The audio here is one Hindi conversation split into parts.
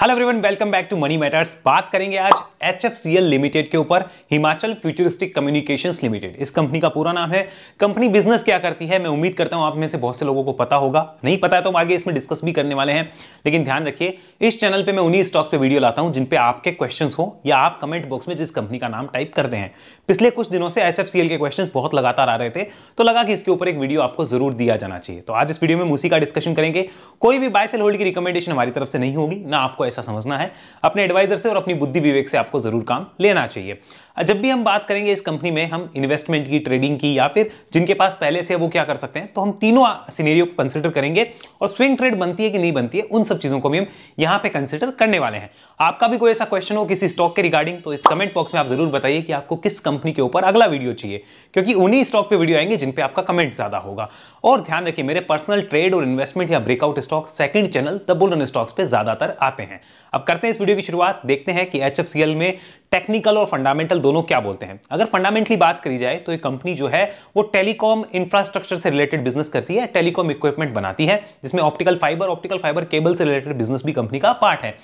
Hello everyone welcome back to money matters बात करेंगे आज H F C L limited के ऊपर हिमाचल फ्यूचरिस्टिक कम्युनिकेशंस लिमिटेड इस कंपनी का पूरा नाम है कंपनी बिजनेस क्या करती है मैं उम्मीद करता हूं आप में से बहुत से लोगों को पता होगा नहीं पता है तो हम आगे इसमें डिस्कस भी करने वाले हैं लेकिन ध्यान रखिए इस चैनल पर मैं उन्हीं स्टॉक्स पर वीडियो लाता हूँ जिनपे आपके क्वेश्चन हो या आप कमेंट बॉक्स में जिस कंपनी का नाम टाइप करते हैं पिछले कुछ दिनों से एच के क्वेश्चंस बहुत लगातार आ रहे थे तो लगा कि इसके ऊपर एक वीडियो आपको जरूर दिया जाना चाहिए तो आज इस वीडियो में मूसी का डिस्कशन करेंगे कोई भी बाय सेल होल्ड की रिकमेंडेशन हमारी तरफ से नहीं होगी ना आपको ऐसा समझना है अपने एडवाइजर से और अपनी बुद्धि विवेक से आपको जरूर काम लेना चाहिए जब भी हम बात करेंगे इस कंपनी में हम इन्वेस्टमेंट की ट्रेडिंग की या फिर जिनके पास पहले से वो क्या कर सकते हैं तो हम तीनों सीनेरियो को कंसिडर करेंगे और स्विंग ट्रेड बनती है कि नहीं बनती है उन सब चीज़ों को भी हम यहाँ पे कंसिडर करने वाले हैं आपका भी कोई ऐसा क्वेश्चन हो किसी स्टॉक के रिगार्डिंग तो इस कमेंट बॉक्स में आप जरूर बताइए कि आपको किस कंपनी के ऊपर अगला वीडियो चाहिए क्योंकि उन्हीं स्टॉक पर वीडियो आएंगे जिनपे आपका कमेंट ज्यादा होगा और ध्यान रखिए मेरे पर्सनल ट्रेड और इन्वेस्टमेंट या breakout stock second channel the बुलन स्टॉक्स पे ज्यादातर आते हैं अब करते हैं इस वीडियो की शुरुआत देखते हैं कि एच में टेक्निकल और फंडामेंटल दोनों क्या बोलते हैं अगर फंडामेंटली बात करी जाए तो ये कंपनी जो है वो टेलीकॉम इंफ्रास्ट्रक्चर से रिलेटेड बिजनेस करती है टेलीकॉम इक्विपमेंट बनाती है जिसमें optical fibre optical fibre cable से रिलेटेड बिजनेस भी कंपनी का पार्ट है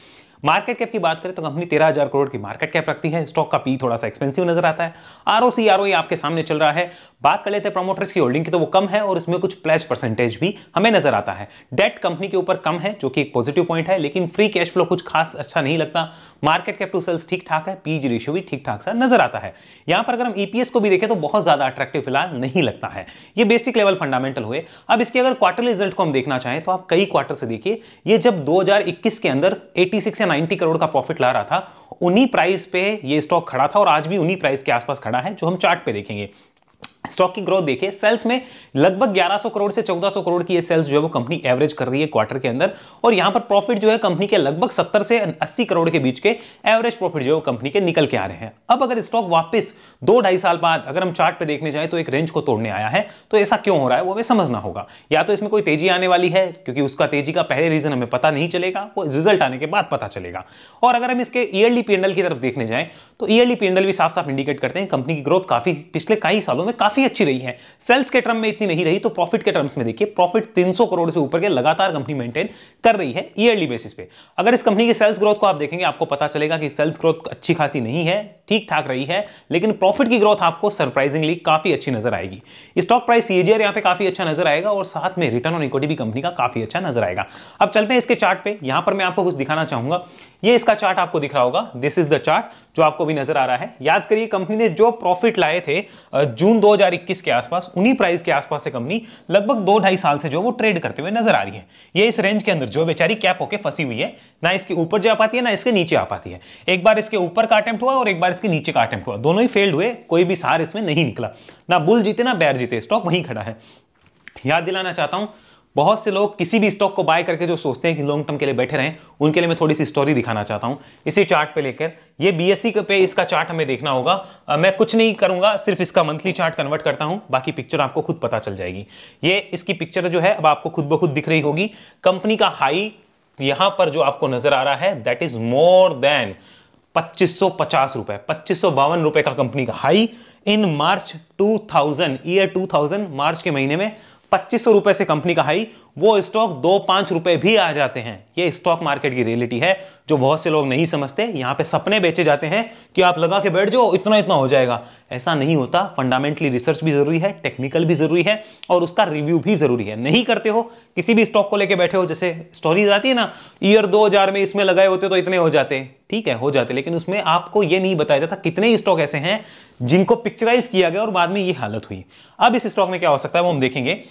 मार्केट कैप की बात करें तो कंपनी तेरह हजार करोड़ की मार्केट कैप रखती है स्टॉक का पी थोड़ा सा एक्सपेंसिव नजर आता है R O C R O आपके सामने चल रहा है बात कर लेते हैं प्रमोटर्स की होल्डिंग की तो वो कम है और इसमें कुछ प्लेज परसेंटेज भी हमें नजर आता है डेट कंपनी के ऊपर कम है जो कि एक पॉजिटिव पॉइंट है लेकिन फ्री कैश फ्लो कुछ खास अच्छा नहीं लगता मार्केट कैप टू सेल्स ठीक ठाक है पीज रेशियो भी ठीक ठाक सा नजर आता है यहां पर अगर हम ईपीएस e को भी देखें तो बहुत ज्यादा अट्रैक्टिव फिलहाल नहीं लगता है ये बेसिक लेवल फंडामेंटल हुए अब इसके अगर क्वार्टर रिजल्ट को हम देखना चाहें तो आप कई क्वार्टर से देखिए ये जब 2021 के अंदर 86 या 90 करोड़ का प्रॉफिट ला रहा था उन्हीं प्राइस पे ये स्टॉक खड़ा था और आज भी उन्हीं प्राइस के आसपास खड़ा है जो हम चार्ट पे देखेंगे स्टॉक की ग्रोथ देखिए सेल्स में लगभग 1100 करोड़ से 1400 करोड़ की ये सेल्स जो है वो कंपनी एवरेज कर रही है क्वार्टर के अंदर और यहां पर प्रॉफिट जो है कंपनी के लगभग 70 से 80 करोड़ के बीच के एवरेज प्रॉफिट जो है कंपनी के निकल के आ रहे हैं अब अगर स्टॉक वापस दो ढाई साल बाद अगर हम चार्ट पे देखने जाए तो एक रेंज को तोड़ने आया है तो ऐसा क्यों हो रहा है वो हमें समझना होगा या तो इसमें कोई तेजी आने वाली है क्योंकि उसका तेजी का पहले रीजन हमें पता नहीं चलेगा वो रिजल्ट आने के बाद पता चलेगा और अगर हम इसके ईयरली पी की तरफ देखने जाए तो ईयरली पी भी साफ साफ इंडिकेट करते हैं कंपनी की ग्रोथ काफी पिछले कई सालों में काफी काफी अच्छी रही है सेल्स के टर्म में इतनी नहीं रही तो प्रॉफिट के टर्म्स में देखिए प्रॉफिट 300 करोड़ से ऊपर के लगातार कंपनी मेंटेन कर रही है ईयरली बेसिस पे अगर इस कंपनी की सेल्स ग्रोथ को आप देखेंगे आपको पता चलेगा कि सेल्स ग्रोथ अच्छी खासी नहीं है ठीक ठाक रही है लेकिन प्रॉफिट की ग्रोथ आपको सरप्राइजिंगली काफी अच्छी नजर आएगी स्टॉक प्राइस सीएजीआर यहाँ पे काफी अच्छा नजर आएगा और साथ में रिटर्न ऑन इक्विटी भी कंपनी का काफी अच्छा नजर आएगा अब चलते हैं इसके चार्ट पे यहां पर मैं आपको कुछ दिखाना चाहूंगा ये इसका चार्ट आपको दिख रहा होगा दिस इज द चार्ट जो आपको भी नजर आ रहा है याद करिए कंपनी ने जो प्रॉफिट लाए थे जून 2021 के आसपास उन्हीं प्राइस के आसपास से कंपनी लगभग दो ढाई साल से जो वो ट्रेड करते हुए नजर आ रही है ये इस रेंज के अंदर जो बेचारी कैप होके फंसी हुई है ना इसके ऊपर जा पाती है ना इसके नीचे आ पाती है एक बार इसके ऊपर का अटेम्प्ट हुआ और एक बार इसके नीचे का अटेम्प्ट हुआ दोनों ही फेल्ड हुए कोई भी सार इसमें नहीं निकला ना बुल जीते ना बैर जीते स्टॉक वहीं खड़ा है याद दिलाना चाहता हूं बहुत से लोग किसी भी स्टॉक को बाय करके जो सोचते हैं कि लॉन्ग टर्म के लिए बैठे रहें उनके लिए मैं थोड़ी सी स्टोरी दिखाना चाहता हूं इसी चार्ट पे लेकर ये बीएससी e पे इसका चार्ट हमें देखना होगा आ, मैं कुछ नहीं करूंगा सिर्फ इसका मंथली चार्ट कन्वर्ट करता हूं बाकी पिक्चर आपको खुद पता चल जाएगी ये इसकी पिक्चर जो है अब आपको खुद ब खुद दिख रही होगी कंपनी का हाई यहां पर जो आपको नजर आ रहा है दैट इज मोर देन पच्चीस सौ पचास रुपए पच्चीस सौ बावन रुपए का कंपनी का हाई इन मार्च 2000 ईयर 2000 मार्च के महीने में पच्चीस रुपए से कंपनी का हाई वो स्टॉक दो पांच रुपए भी आ जाते हैं ये स्टॉक मार्केट की रियलिटी है जो बहुत से लोग नहीं समझते यहां पे सपने बेचे जाते हैं कि आप लगा के बैठ जाओ इतना इतना हो जाएगा ऐसा नहीं होता फंडामेंटली रिसर्च भी जरूरी है टेक्निकल भी जरूरी है और उसका रिव्यू भी जरूरी है नहीं करते हो किसी भी स्टॉक को लेकर बैठे हो जैसे स्टोरीज आती है ना ईयर दो में इसमें लगाए होते तो इतने हो जाते ठीक है हो जाते लेकिन उसमें आपको यह नहीं बताया जाता कितने स्टॉक ऐसे हैं जिनको पिक्चराइज किया गया और बाद में ये हालत हुई अब इस स्टॉक में क्या हो सकता है वो हम देखेंगे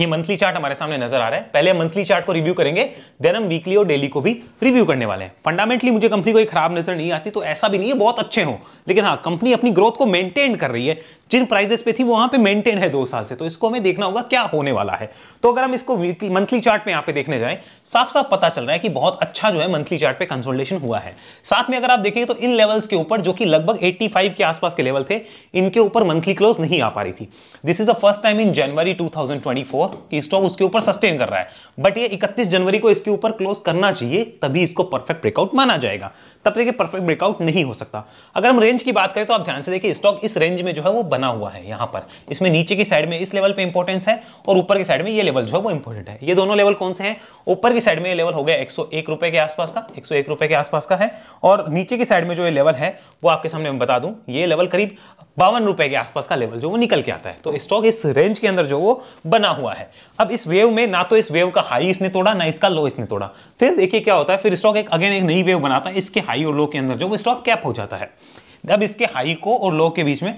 ये मंथली चार्ट हमारे सामने नजर आ रहा है पहले मंथली चार्ट को रिव्यू करेंगे देन हम वीकली और डेली को भी रिव्यू करने वाले हैं फंडामेंटली मुझे कंपनी कोई खराब नजर नहीं आती तो ऐसा भी नहीं है बहुत अच्छे हो लेकिन हाँ कंपनी अपनी ग्रोथ को मेंटेन कर रही है जिन प्राइजेस पे थी वो वहां पे मेंटेन है दो साल से तो इसको हमें देखना होगा क्या होने वाला है तो अगर हम इसको मंथली चार्ट में यहाँ पे देखने जाए साफ साफ पता चल रहा है कि बहुत अच्छा जो है मंथली चार्ट पे कंसोलिडेशन हुआ है साथ में अगर आप देखेंगे तो इन लेवल्स के ऊपर जो कि लगभग 85 के आसपास के लेवल थे इनके ऊपर मंथली क्लोज नहीं आ पा रही थी this is the first time in जनवरी टू कि स्टॉक उसके ऊपर सस्टेन कर रहा है बट ये इकतीस जनवरी को इसके ऊपर क्लोज करना चाहिए तभी इसको परफेक्ट ब्रेकआउट माना जाएगा तब तक परफेक्ट ब्रेकआउट नहीं हो सकता अगर हम रेंज की बात करें तो आप ध्यान से देखिए स्टॉक इस रेंज में जो है वो बना हुआ है यहाँ पर इसमें नीचे की साइड में इस लेवल पे इंपॉर्टेंस है और ऊपर की साइड में ये लेवल जो है वो इंपॉर्टेंट है ये दोनों लेवल कौन से हैं ऊपर की साइड में ये लेवल हो गया एक सौ एक रुपए के आसपास का एक सौ एक रुपए के आसपास का है और नीचे की साइड में जो ये लेवल है वो आपके सामने मैं बता दूं ये लेवल करीब बावन रुपए के आसपास का लेवल जो वो निकल के आता है तो स्टॉक इस रेंज के अंदर जो वो बना हुआ है अब इस वेव में ना तो इस वेव का हाई इसने तोड़ा ना इसका लो इसने तोड़ा फिर देखिए क्या होता है फिर स्टॉक एक अगेन एक नई वेव बनाता है इसके हाई और लो के अंदर जो वो स्टॉक कैप हो जाता है अब इसके हाई को और लो के बीच में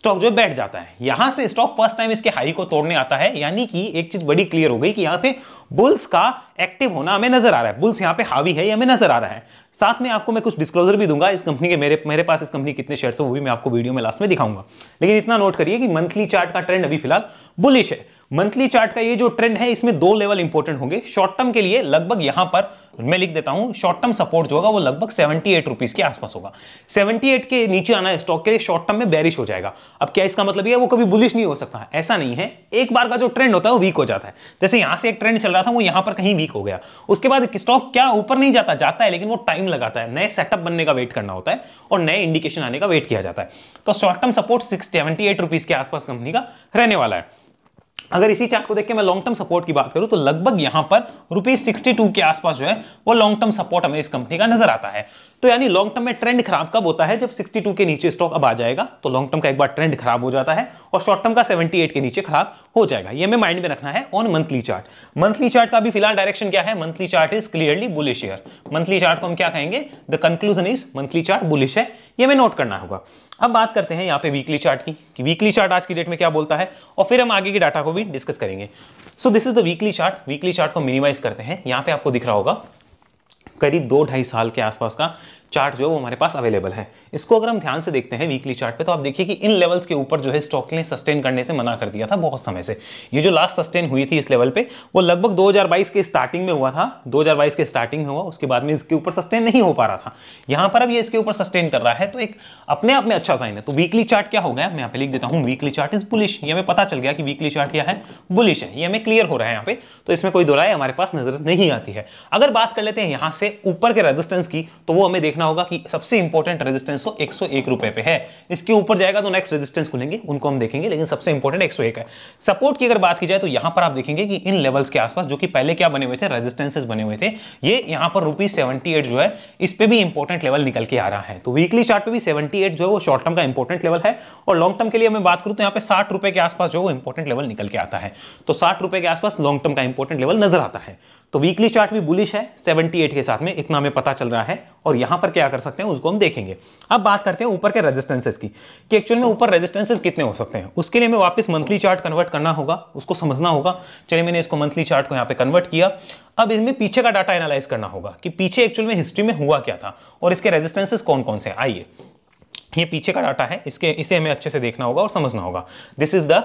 स्टॉक जो बैठ जाता है यहां से स्टॉक फर्स्ट टाइम इसके हाई को तोड़ने आता है यानी कि एक चीज बड़ी क्लियर हो गई कि यहां पे बुल्स का एक्टिव होना हमें नजर आ रहा है बुल्स यहां पे हावी है हमें नजर आ रहा है साथ में आपको मैं कुछ डिस्क्लोजर भी दूंगा इस कंपनी के मेरे मेरे पास इस कंपनी कितने शेयर है वो भी मैं आपको वीडियो में लास्ट में दिखाऊंगा लेकिन इतना नोट करिए कि मंथली चार्ट का ट्रेंड अभी फिलहाल बुलिश है मंथली चार्ट का ये जो ट्रेंड है इसमें दो लेवल इंपॉर्टेंट होंगे शॉर्ट टर्म के लिए लगभग यहां पर मैं लिख देता हूं शॉर्ट टर्म सपोर्ट जो होगा वो लगभग सेवेंटी एट रुपीज के आसपास होगा सेवेंटी एट के नीचे आना स्टॉक के लिए शॉर्ट टर्म में बैरिश हो जाएगा अब क्या इसका मतलब है वो कभी बुलिश नहीं हो सकता ऐसा नहीं है एक बार का जो ट्रेंड होता है वो वीक हो जाता है जैसे यहां से एक ट्रेंड चल रहा था वो यहां पर कहीं वीक हो गया उसके बाद स्टॉक क्या ऊपर नहीं जाता जाता है लेकिन वो टाइम लगाता है नए सेटअप बनने का वेट करना होता है और नए इंडिकेशन आने का वेट किया जाता है तो short term support six seventy eight rupees के आसपास कंपनी का रहने वाला है अगर इसी चार्ट को देख के मैं लॉन्ग टर्म सपोर्ट की बात करूं तो लगभग यहां पर रुपीज सिक्सटी टू के आसपास जो है वो लॉन्ग टर्म सपोर्ट हमें इस कंपनी का नजर आता है तो यानी लॉन्ग टर्म में ट्रेंड खराब कब होता है जब 62 के नीचे स्टॉक अब आ जाएगा तो लॉन्ग टर्म का एक बार ट्रेंड खराब हो जाता है और शॉर्ट टर्म का 78 के नीचे खराब हो जाएगा ये हमें माइंड में रखना है on monthly chart monthly chart का भी फिलहाल डायरेक्शन क्या है monthly chart is clearly bullish year monthly chart को हम क्या कहेंगे the conclusion is monthly chart bullish है यह हमें नोट करना होगा अब बात करते हैं यहाँ पे वीकली चार्ट की कि वीकली चार्ट आज की डेट में क्या बोलता है और फिर हम आगे के डाटा को भी डिस्कस करेंगे so this is the weekly chart weekly chart को मिनिमाइज करते हैं यहाँ पे आपको दिख रहा होगा करीब दो ढाई साल के आसपास का चार्ट जो है वो हमारे पास अवेलेबल है इसको अगर हम ध्यान से देखते हैं वीकली चार्ट पे तो आप देखिए कि इन लेवल्स के ऊपर जो है स्टॉक ने सस्टेन करने से मना कर दिया था बहुत समय से ये जो लास्ट सस्टेन हुई थी इस लेवल पे वो लगभग 2022 के स्टार्टिंग में हुआ था 2022 के स्टार्टिंग में हुआ उसके बाद में इसके ऊपर सस्टेन नहीं हो पा रहा था यहाँ पर अब ये इसके ऊपर सस्टेन कर रहा है तो एक अपने आप में अच्छा साइन है तो वीकली चार्ट क्या हो गया मैं यहाँ पे लिख देता हूँ वीकली चार्ट इज बुलिश ये हमें पता चल गया कि वीकली चार्ट क्या है बुलिश है ये हमें क्लियर हो रहा है यहाँ पे तो इसमें कोई दोराय हमारे पास नजर नहीं आती है अगर बात कर लेते हैं यहाँ से ऊपर के रेजिस्टेंस की तो वो हमें देखने देखना होगा कि सबसे इंपॉर्टेंट रेजिस्टेंस तो एक सौ एक रुपए पे है इसके ऊपर जाएगा तो नेक्स्ट रेजिस्टेंस खुलेंगे उनको हम देखेंगे लेकिन सबसे इंपॉर्टेंट एक सौ एक है सपोर्ट की अगर बात की जाए तो यहां पर आप देखेंगे कि इन लेवल्स के आसपास जो कि पहले क्या बने हुए थे रेजिस्टेंसेज बने हुए थे ये यहां पर रुपीज सेवेंटी जो है इस पर भी इंपॉर्टेंट लेवल निकल के आ रहा है तो वीकली चार्ट पे भी सेवेंटी जो है वो शॉर्ट टर्म का इंपॉर्टेंट लेवल है और लॉन्ग टर्म के लिए मैं बात करूँ तो यहाँ पे साठ के आसपास जो है वो इंपॉर्टेंट लेवल निकल के आता है तो साठ के आसपास लॉन्ग टर्म का इंपॉर्टेंट लेवल नजर आता है तो वीकली चार्ट भी बुलिश है 78 के साथ में इतना हमें पता चल रहा है और यहां पर क्या कर सकते हैं उसको हम देखेंगे अब बात करते हैं ऊपर के रेजिस्टेंसेस की कि एक्चुअल में ऊपर रेजिस्टेंसेस कितने हो सकते हैं उसके लिए हमें वापस मंथली चार्ट कन्वर्ट करना होगा उसको समझना होगा चलिए मैंने इसको मंथली चार्ट को यहाँ पे कन्वर्ट किया अब इसमें पीछे का डाटा एनालाइज करना होगा कि पीछे एक्चुअल में हिस्ट्री में हुआ क्या था और इसके रेजिस्टेंसेस कौन कौन से आइए ये पीछे का डाटा है इसके इसे हमें अच्छे से देखना होगा और समझना होगा this is the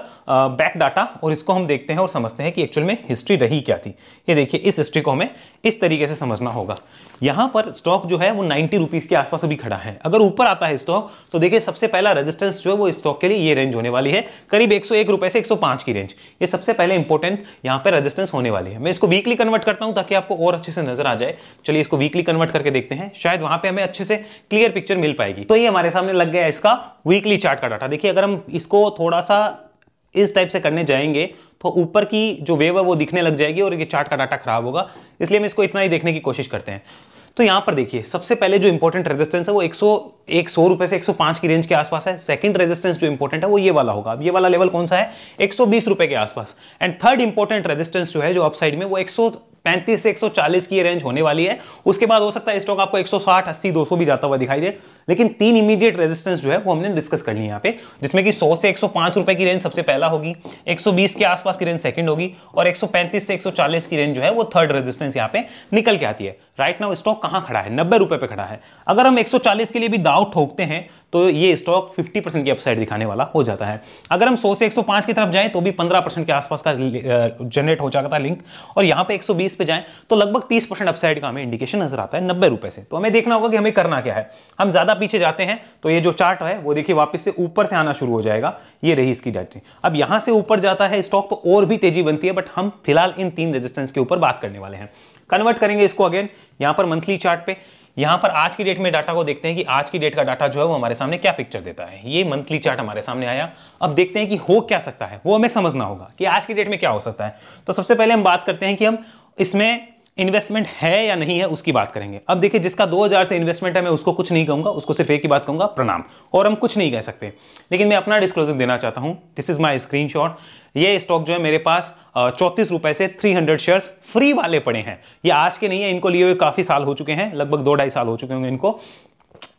back data और इसको हम देखते हैं और समझते हैं कि एक्चुअल में हिस्ट्री रही क्या थी ये देखिए इस हिस्ट्री को हमें इस तरीके से समझना होगा यहाँ पर स्टॉक जो है वो नाइन्टी रुपीज़ के आसपास अभी खड़ा है अगर ऊपर आता है स्टॉक तो देखिए सबसे पहला रजिस्टेंस जो है वो स्टॉक के लिए ये रेंज होने वाली है करीब एक सौ से एक की रेंज ये सबसे पहले इंपॉर्टेंट यहाँ पर रजिस्टेंस होने वाली है मैं इसको वीकली कन्वर्ट करता हूँ ताकि आपको और अच्छे से नजर आ जाए चलिए इसको वीकली कन्वर्ट करके देखते हैं शायद वहाँ पर हमें अच्छे से क्लियर पिक्चर मिल पाएगी तो ये हमारे सामने पैटर्न लग गया इसका वीकली चार्ट का डाटा देखिए अगर हम इसको थोड़ा सा इस टाइप से करने जाएंगे तो ऊपर की जो वेव है वो दिखने लग जाएगी और ये चार्ट का डाटा खराब होगा इसलिए हम इसको इतना ही देखने की कोशिश करते हैं तो यहां पर देखिए सबसे पहले जो इंपॉर्टेंट रेजिस्टेंस है वो एक सौ एक सौ रुपए से 105 की रेंज के आसपास है सेकंड रेजिस्टेंस जो इंपॉर्टेंट है वो ये वाला होगा अब ये वाला लेवल कौन सा है 120 रुपए के आसपास एंड थर्ड इंपॉर्टेंट रेजिस्टेंस जो है जो अपसाइड में वो 135 से 140 की रेंज होने वाली है उसके बाद हो सकता है स्टॉक आपको 160 80 200 भी जाता हुआ दिखाई दे लेकिन तीन इमीडिएट रेजिस्टेंस जो है वो हमने डिस्कस कर लिया यहाँ पे जिसमें कि 100 से 105 रुपए की रेंज सबसे पहला होगी 120 के आसपास की रेंज सेकंड होगी और 135 से 140 की रेंज जो है वो थर्ड रेजिस्टेंस यहाँ पे निकल के आती है राइट नाउ स्टॉक कहाँ खड़ा है नब्बे रुपए पे खड़ा है अगर हम 140 के लिए भी दाव ठोकते हैं तो ये स्टॉक 50 परसेंट की अपसाइड दिखाने वाला हो जाता है अगर हम 100 से 105 की तरफ जाएं तो भी 15 परसेंट के आसपास का जनरेट हो जाता है लिंक और यहाँ पे 120 पे जाएं तो लगभग 30 परसेंट अपसाइड का हमें इंडिकेशन नजर आता है नब्बे रुपए से तो हमें देखना होगा कि हमें करना क्या है हम ज्यादा ज्यादा पीछे जाते हैं तो ये जो चार्ट है वो देखिए वापस से ऊपर से आना शुरू हो जाएगा ये रही इसकी डायरेक्टरी अब यहां से ऊपर जाता है स्टॉक तो और भी तेजी बनती है बट हम फिलहाल इन तीन रेजिस्टेंस के ऊपर बात करने वाले हैं कन्वर्ट करेंगे इसको अगेन यहां पर मंथली चार्ट पे यहां पर आज की डेट में डाटा को देखते हैं कि आज की डेट का डाटा जो है वो हमारे सामने क्या पिक्चर देता है ये मंथली चार्ट हमारे सामने आया अब देखते हैं कि हो क्या सकता है वो हमें समझना होगा कि आज की डेट में क्या हो सकता है तो सबसे पहले हम बात करते हैं कि हम इसमें इन्वेस्टमेंट है या नहीं है उसकी बात करेंगे अब देखिए जिसका 2000 से इन्वेस्टमेंट है मैं उसको कुछ नहीं कहूंगा उसको सिर्फ एक ही बात कहूंगा प्रणाम और हम कुछ नहीं कह सकते लेकिन मैं अपना डिस्क्लोजर देना चाहता हूं दिस इज माई स्क्रीन ये स्टॉक जो है मेरे पास चौंतीस रुपए से 300 शेयर्स फ्री वाले पड़े हैं ये आज के नहीं है इनको लिए हुए काफ़ी साल हो चुके हैं लगभग दो ढाई साल हो चुके होंगे इनको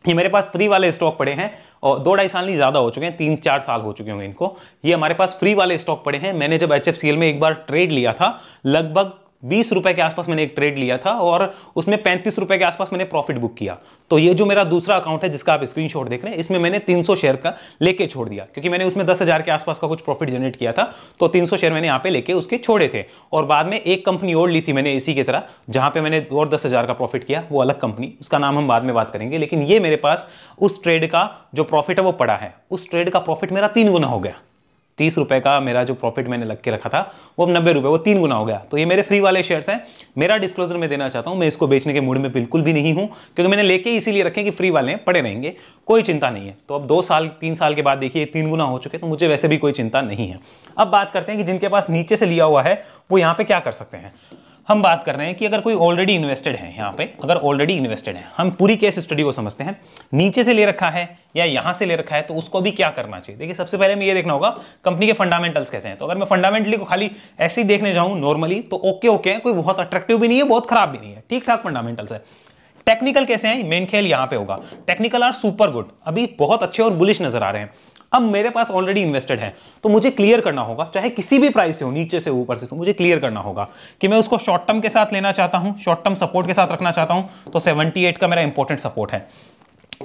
ये मेरे पास फ्री वाले स्टॉक पड़े हैं और दो ढाई साल नहीं ज़्यादा हो चुके हैं तीन चार साल हो चुके होंगे इनको ये हमारे पास फ्री वाले स्टॉक पड़े हैं मैंने जब एच में एक बार ट्रेड लिया था लगभग बीस रुपए के आसपास मैंने एक ट्रेड लिया था और उसमें पैंतीस रुपए के आसपास मैंने प्रॉफिट बुक किया तो ये जो मेरा दूसरा अकाउंट है जिसका आप स्क्रीनशॉट देख रहे हैं इसमें मैंने 300 शेयर का लेके छोड़ दिया क्योंकि मैंने उसमें दस हजार के आसपास का कुछ प्रॉफिट जनरेट किया था तो 300 शेयर मैंने यहाँ पे लेके उसके छोड़े थे और बाद में एक कंपनी और ली थी मैंने इसी की तरह जहाँ पे मैंने और दस का प्रॉफिट किया वो अलग कंपनी उसका नाम हम बाद में बात करेंगे लेकिन ये मेरे पास उस ट्रेड का जो प्रॉफिट है वो पड़ा है उस ट्रेड का प्रॉफिट मेरा तीन गुना हो गया तीस रुपये का मेरा जो प्रॉफिट मैंने लग के रखा था वो अब नब्बे रुपए वो तीन गुना हो गया तो ये मेरे फ्री वाले शेयर्स हैं मेरा डिस्क्लोजर मैं देना चाहता हूं मैं इसको बेचने के मूड में बिल्कुल भी नहीं हूं क्योंकि मैंने लेके इसीलिए रखे कि फ्री वाले हैं पड़े रहेंगे कोई चिंता नहीं है तो अब दो साल तीन साल के बाद देखिए तीन गुना हो चुके तो मुझे वैसे भी कोई चिंता नहीं है अब बात करते हैं कि जिनके पास नीचे से लिया हुआ है वो यहाँ पे क्या कर सकते हैं हम बात कर रहे हैं कि अगर कोई ऑलरेडी इन्वेस्टेड है यहाँ पे अगर ऑलरेडी इन्वेस्टेड है हम पूरी केस स्टडी को समझते हैं नीचे से ले रखा है या यहाँ से ले रखा है तो उसको भी क्या करना चाहिए देखिए सबसे पहले हमें ये देखना होगा कंपनी के फंडामेंटल्स कैसे हैं तो अगर मैं फंडामेंटली को खाली ऐसे ही देखने जाऊँ नॉर्मली तो ओके ओके है कोई बहुत अट्रैक्टिव भी नहीं है बहुत खराब भी नहीं है ठीक ठाक फंडामेंटल्स है टेक्निकल कैसे हैं मेन खेल यहाँ पे होगा टेक्निकल आर सुपर गुड अभी बहुत अच्छे और बुलिश नजर आ रहे हैं अब मेरे पास ऑलरेडी इन्वेस्टेड है तो मुझे क्लियर करना होगा चाहे किसी भी प्राइस से हो नीचे से ऊपर से तो मुझे क्लियर करना होगा कि मैं उसको शॉर्ट टर्म के साथ लेना चाहता हूं शॉर्ट टर्म सपोर्ट के साथ रखना चाहता हूं तो सेवेंटी का मेरा इंपॉर्टेंट सपोर्ट है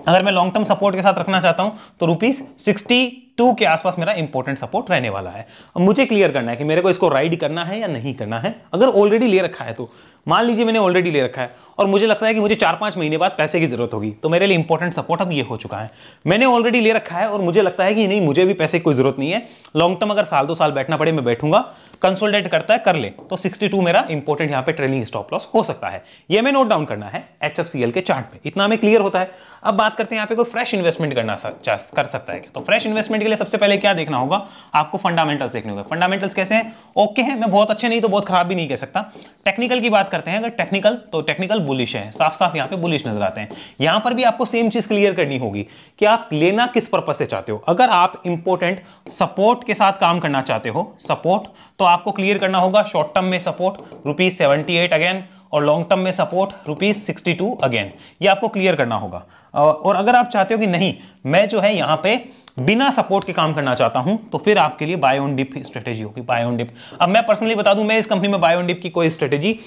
अगर मैं लॉन्ग टर्म सपोर्ट के साथ रखना चाहता हूं तो रुपीज सिक्सटी टू के आसपास मेरा इंपॉर्टेंट सपोर्ट रहने वाला है अब मुझे क्लियर करना है कि मेरे को इसको राइड करना है या नहीं करना है अगर ऑलरेडी ले रखा है तो मान लीजिए मैंने ऑलरेडी ले रखा है और मुझे लगता है कि मुझे चार पांच महीने बाद पैसे की जरूरत होगी तो मेरे लिए इंपॉर्टेंट सपोर्ट अब ये हो चुका है मैंने ऑलरेडी ले रखा है और मुझे लगता है कि नहीं मुझे भी पैसे की कोई जरूरत नहीं है लॉन्ग टर्म अगर साल दो साल बैठना पड़े मैं बैठूंगा कंसोल्टेट करता है कर ले तो 62 मेरा इंपॉर्टेंट यहाँ पे ट्रेनिंग स्टॉप लॉस हो सकता है ये मैं नोट डाउन करना है एच के चार्ट में इतना हमें क्लियर होता है अब बात करते हैं यहाँ पे कोई फ्रेश इन्वेस्टमेंट करना सक, कर सकता है तो फ्रेश इन्वेस्टमेंट के लिए सबसे पहले क्या देखना होगा आपको फंडामेंटल्स देखने होंगे फंडामेंटल्स कैसे हैं ओके हैं मैं बहुत अच्छे नहीं तो बहुत खराब भी नहीं कह सकता टेक्निकल की बात करते हैं अगर टेक्निकल तो टेक्निकल बुलिश है साफ साफ यहाँ पे बुलिश नजर आते हैं यहाँ पर भी आपको सेम चीज क्लियर करनी होगी कि आप लेना किस पर्पज से चाहते हो अगर आप इंपोर्टेंट सपोर्ट के साथ काम करना चाहते हो सपोर्ट तो आपको क्लियर करना होगा शॉर्ट टर्म में सपोर्ट रुपीज अगेन और लॉन्ग टर्म में सपोर्ट रुपीज सिक्सटी अगेन ये आपको क्लियर करना होगा और अगर आप चाहते हो कि नहीं मैं जो है यहाँ पे बिना सपोर्ट के काम करना चाहता हूं तो फिर आपके लिए बाय ऑन डिप स्ट्रेटेजी होगी बाय ऑन डिप अब मैं पर्सनली बता दूं मैं इस कंपनी में बाय ऑन डिप की कोई स्ट्रेटेजी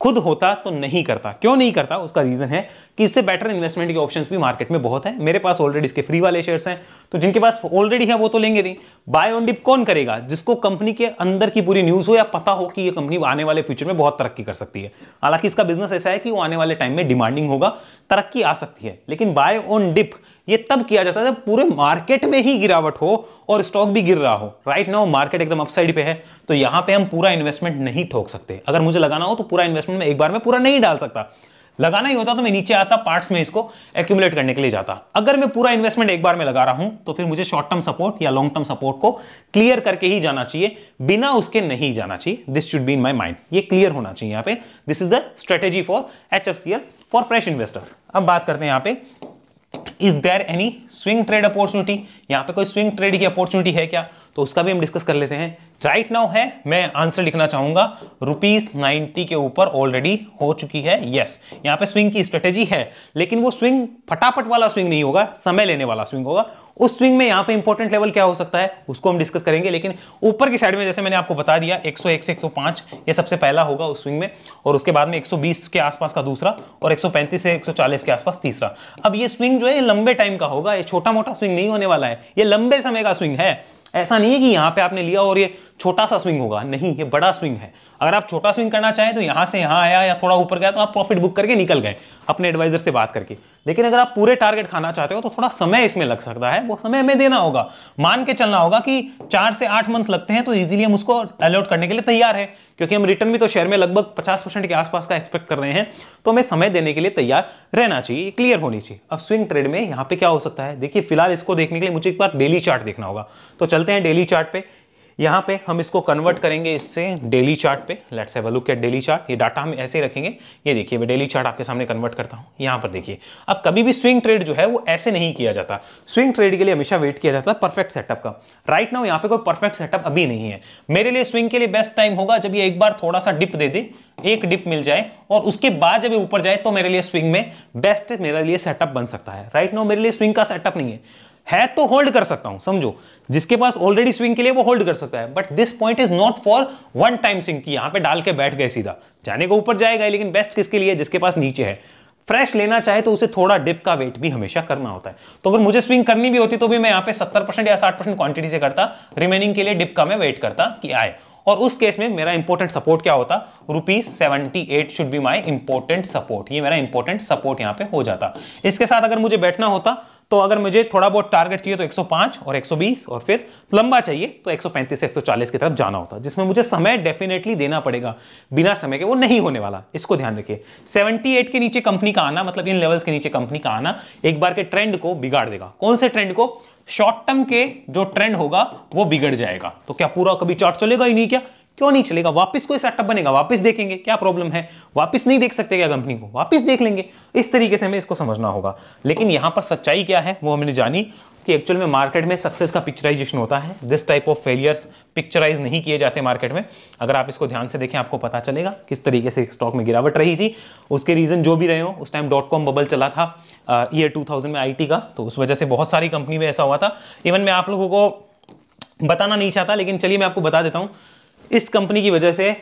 खुद होता तो नहीं करता क्यों नहीं करता उसका रीजन है कि इससे बेटर इन्वेस्टमेंट के ऑप्शंस भी मार्केट में बहुत है मेरे पास ऑलरेडी इसके फ्री वाले शेयर्स हैं तो जिनके पास ऑलरेडी है वो तो लेंगे नहीं बाय ऑन डिप कौन करेगा जिसको कंपनी के अंदर की पूरी न्यूज हो या पता हो कि ये कंपनी आने वाले फ्यूचर में बहुत तरक्की कर सकती है हालांकि इसका बिजनेस ऐसा है कि वो आने वाले टाइम में डिमांडिंग होगा तरक्की आ सकती है लेकिन बाय ऑन डिप ये तब किया जाता है जब पूरे मार्केट में ही गिरावट हो और स्टॉक भी गिर रहा हो राइट नाउ मार्केट एकदम अपसाइड पे है तो यहां पे हम पूरा इन्वेस्टमेंट नहीं ठोक सकते अगर मुझे लगाना हो तो पूरा इन्वेस्टमेंट में एक बार में पूरा नहीं डाल सकता लगाना ही होता तो मैं नीचे आता पार्ट्स में इसको एक्यूमुलेट करने के लिए जाता अगर मैं पूरा इन्वेस्टमेंट एक बार में लगा रहा हूं तो फिर मुझे शॉर्ट टर्म सपोर्ट या लॉन्ग टर्म सपोर्ट को क्लियर करके ही जाना चाहिए बिना उसके नहीं जाना चाहिए this should be in my mind ये क्लियर होना चाहिए यहाँ पे this is the strategy for H F C L for fresh investors अब बात करते हैं यहाँ पे is there any swing trade opportunity यहां पे कोई स्विंग ट्रेड की अपॉर्चुनिटी है क्या तो उसका भी हम डिस्कस कर लेते हैं राइट right नाउ है मैं आंसर लिखना चाहूंगा रुपीज नाइनटी के ऊपर ऑलरेडी हो चुकी है यस yes. यहां पे स्विंग की स्ट्रेटेजी है लेकिन वो स्विंग फटाफट वाला स्विंग नहीं होगा समय लेने वाला स्विंग होगा उस स्विंग में यहां पे इंपॉर्टेंट लेवल क्या हो सकता है उसको हम डिस्कस करेंगे लेकिन ऊपर की साइड में जैसे मैंने आपको बता दिया एक से 105 ये सबसे पहला होगा उस स्विंग में और उसके बाद में एक के आसपास का दूसरा और एक से 140 के आसपास तीसरा अब ये स्विंग जो है लंबे टाइम का होगा ये छोटा मोटा स्विंग नहीं होने वाला है ये लंबे समय का स्विंग है ऐसा नहीं है कि यहाँ पे आपने लिया और ये छोटा सा स्विंग होगा नहीं ये बड़ा स्विंग है अगर आप छोटा स्विंग करना चाहें तो यहाँ से यहाँ आया या थोड़ा ऊपर गया तो आप प्रॉफिट बुक करके निकल गए अपने एडवाइजर से बात करके लेकिन अगर आप पूरे टारगेट खाना चाहते हो तो थोड़ा समय इसमें लग सकता है वो समय हमें देना होगा मान के चलना होगा कि चार से आठ मंथ लगते हैं तो ईजिली हम उसको अलॉट करने के लिए तैयार है क्योंकि हम रिटर्न भी तो शेयर में लगभग पचास परसेंट के आसपास का एक्सपेक्ट कर रहे हैं तो हमें समय देने के लिए तैयार रहना चाहिए क्लियर होनी चाहिए अब स्विंग ट्रेड में यहाँ पे क्या हो सकता है देखिए फिलहाल इसको देखने के लिए मुझे एक बार डेली चार्ट देखना होगा तो चलते हैं डेली चार्ट यहाँ पे हम इसको कन्वर्ट करेंगे इससे डेली चार्ट पे let's have a look at daily chart ये डाटा हम ऐसे ही रखेंगे ये देखिए मैं डेली चार्ट आपके सामने कन्वर्ट करता हूँ यहाँ पर देखिए अब कभी भी स्विंग ट्रेड जो है वो ऐसे नहीं किया जाता स्विंग ट्रेड के लिए हमेशा वेट किया जाता है परफेक्ट सेटअप का राइट right नाउ यहाँ पे कोई परफेक्ट सेटअप अभी नहीं है मेरे लिए स्विंग के लिए बेस्ट टाइम होगा जब ये एक बार थोड़ा सा डिप दे दे एक डिप मिल जाए और उसके बाद जब ये ऊपर जाए तो मेरे लिए स्विंग में बेस्ट मेरे लिए सेटअप बन सकता है राइट right नाउ मेरे लिए स्विंग का सेटअप नहीं है है तो होल्ड कर सकता हूं समझो जिसके पास ऑलरेडी स्विंग के लिए वो होल्ड कर सकता है but this point is not for one time swing की यहां पे डाल के बैठ गए सीधा जाने को ऊपर जाएगा लेकिन बेस्ट किसके लिए जिसके पास नीचे है फ्रेश लेना चाहे तो उसे थोड़ा डिप का वेट भी हमेशा करना होता है तो अगर मुझे स्विंग करनी भी होती तो भी मैं यहाँ पे सत्तर परसेंट या साठ परसेंट क्वांटिटी से करता रिमेनिंग के लिए डिप का मैं वेट करता कि आए और उस केस में मेरा इंपॉर्टेंट सपोर्ट क्या होता rupees seventy eight should be my important support ये मेरा इंपॉर्टेंट सपोर्ट यहाँ पे हो जाता इसके साथ अगर मुझे बैठना होता तो अगर मुझे थोड़ा बहुत टारगेट चाहिए तो 105 और 120 और फिर लंबा चाहिए तो 135 से 140 की तरफ जाना होता है जिसमें मुझे समय डेफिनेटली देना पड़ेगा बिना समय के वो नहीं होने वाला इसको ध्यान रखिए 78 के नीचे कंपनी का आना मतलब इन लेवल्स के नीचे कंपनी का आना एक बार के ट्रेंड को बिगाड़ देगा कौन से ट्रेंड को शॉर्ट टर्म के जो ट्रेंड होगा वो बिगड़ जाएगा तो क्या पूरा कभी चार्ट चलेगा ही नहीं क्या क्यों नहीं चलेगा वापस कोई सेटअप बनेगा वापस देखेंगे क्या प्रॉब्लम है वापस नहीं देख सकते क्या कंपनी को वापस देख लेंगे इस तरीके से हमें इसको समझना होगा लेकिन यहां पर सच्चाई क्या है वो हमने जानी कि एक्चुअल में मार्केट में सक्सेस का पिक्चराइजेशन होता है this type of failures picturise नहीं किए जाते मार्केट में अगर आप इसको ध्यान से देखें आपको पता चलेगा किस तरीके से स्टॉक में गिरावट रही थी उसके रीज़न जो भी रहे हो उस टाइम डॉट कॉम बबल चला था ईयर टू थाउजेंड में आई का तो उस वजह से बहुत सारी कंपनी में ऐसा हुआ था इवन मैं आप लोगों को बताना नहीं चाहता लेकिन चलिए मैं आपको बता देता हूँ इस कंपनी की वजह से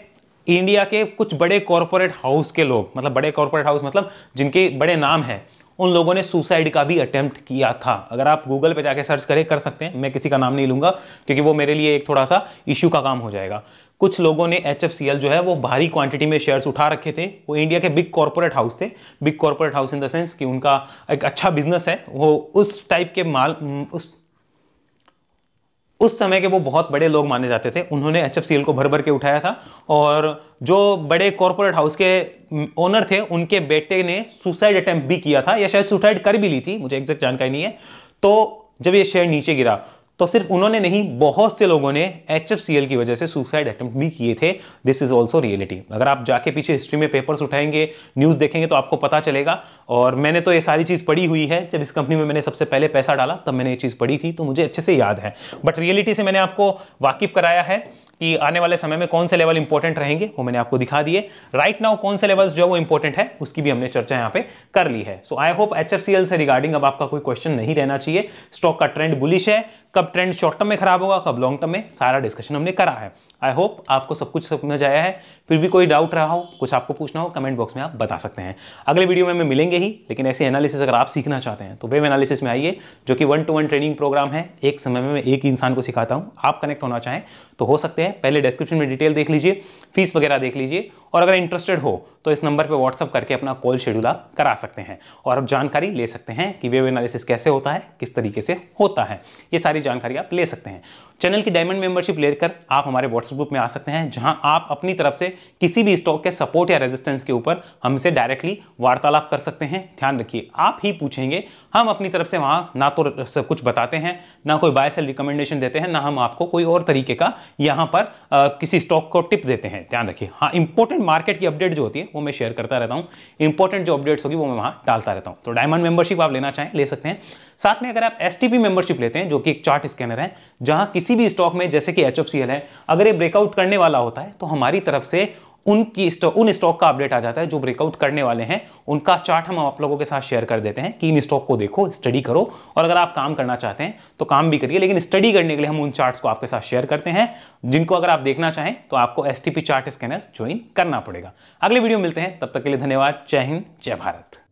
इंडिया के कुछ बड़े कॉरपोरेट हाउस के लोग मतलब बड़े कॉरपोरेट हाउस मतलब जिनके बड़े नाम हैं उन लोगों ने सुसाइड का भी अटेम्प्ट किया था अगर आप गूगल पे जाके सर्च करें कर सकते हैं मैं किसी का नाम नहीं लूँगा क्योंकि वो मेरे लिए एक थोड़ा सा इशू का काम हो जाएगा कुछ लोगों ने एच जो है वो भारी क्वांटिटी में शेयर्स उठा रखे थे वो इंडिया के बिग कॉरपोरेट हाउस थे big corporate house in the sense कि उनका एक अच्छा बिजनेस है वो उस टाइप के माल उस उस समय के वो बहुत बड़े लोग माने जाते थे उन्होंने एच को भर भर के उठाया था और जो बड़े कॉरपोरेट हाउस के ओनर थे उनके बेटे ने सुसाइड अटैम्प्ट भी किया था या शायद सुसाइड कर भी ली थी मुझे एग्जैक्ट जानकारी नहीं है तो जब ये शेयर नीचे गिरा तो सिर्फ उन्होंने नहीं बहुत से लोगों ने एच की वजह से सुसाइड अटेम्प्ट भी किए थे दिस इज ऑल्सो रियलिटी अगर आप जाके पीछे हिस्ट्री में पेपर्स उठाएंगे न्यूज़ देखेंगे तो आपको पता चलेगा और मैंने तो ये सारी चीज़ पढ़ी हुई है जब इस कंपनी में मैंने सबसे पहले पैसा डाला तब मैंने ये चीज़ पढ़ी थी तो मुझे अच्छे से याद है बट रियलिटी से मैंने आपको वाकिफ कराया है कि आने वाले समय में कौन से लेवल इंपॉर्टेंट रहेंगे वो मैंने आपको दिखा दिए राइट नाउ कौन से लेवल्स जो है वो इंपॉर्टेंट है उसकी भी हमने चर्चा यहाँ पे कर ली है सो आई होप एच से रिगार्डिंग अब आपका कोई क्वेश्चन नहीं रहना चाहिए स्टॉक का ट्रेंड बुलिश है कब ट्रेंड शॉर्ट टर्म में खराब होगा कब लॉन्ग टर्म में सारा डिस्कशन हमने करा है आई होप आपको सब कुछ समझ आया है फिर भी कोई डाउट रहा हो कुछ आपको पूछना हो कमेंट बॉक्स में आप बता सकते हैं अगले वीडियो में हमें मिलेंगे ही लेकिन ऐसे एनालिसिस अगर आप सीखना चाहते हैं तो वेब एनालिसिस में आइए जो कि one to one training programme है एक समय में मैं एक इंसान को सिखाता हूँ आप कनेक्ट होना चाहें तो हो सकते हैं पहले डिस्क्रिप्शन में डिटेल देख लीजिए फीस वगैरह देख लीजिए और अगर इंटरेस्टेड हो तो इस नंबर पर व्हाट्सअप करके अपना कॉल शेड्यूल आप करा सकते हैं और आप जानकारी ले सकते हैं कि वेव एनालिसिस कैसे होता है किस तरीके से होता है ये सारी जानकारी आप ले सकते हैं चैनल की डायमंड मेंबरशिप लेकर आप हमारे व्हाट्सएप ग्रुप में आ सकते हैं जहां आप अपनी तरफ से किसी भी स्टॉक के सपोर्ट या रेजिस्टेंस के ऊपर हमसे डायरेक्टली वार्तालाप कर सकते हैं ध्यान रखिए आप ही पूछेंगे हम अपनी तरफ से वहाँ ना तो कुछ बताते हैं ना कोई बाय सेल रिकमेंडेशन देते हैं ना हम आपको कोई और तरीके का यहाँ पर आ, किसी स्टॉक को टिप देते हैं ध्यान रखिए हाँ इंपॉर्टेंट मार्केट की अपडेट जो होती है वो मैं शेयर करता रहता हूँ इंपॉर्टेंट जो अपडेट्स होगी वो मैं वहाँ डालता रहता हूँ तो डायमंड मेंबरशिप आप लेना चाहें ले सकते हैं साथ में अगर आप एस मेंबरशिप लेते हैं जो कि एक चार्ट स्कैनर है जहां किसी भी स्टॉक में जैसे कि एच है अगर ये ब्रेकआउट करने वाला होता है तो हमारी तरफ से उनकी स्टॉक उन स्टॉक का अपडेट आ जाता है जो ब्रेकआउट करने वाले हैं उनका चार्ट हम आप लोगों के साथ शेयर कर देते हैं कि इन स्टॉक को देखो स्टडी करो और अगर आप काम करना चाहते हैं तो काम भी करिए लेकिन स्टडी करने के लिए हम उन चार्ट्स को आपके साथ शेयर करते हैं जिनको अगर आप देखना चाहें तो आपको एस चार्ट स्कैनर ज्वाइन करना पड़ेगा अगले वीडियो मिलते हैं तब तक के लिए धन्यवाद जय हिंद जय भारत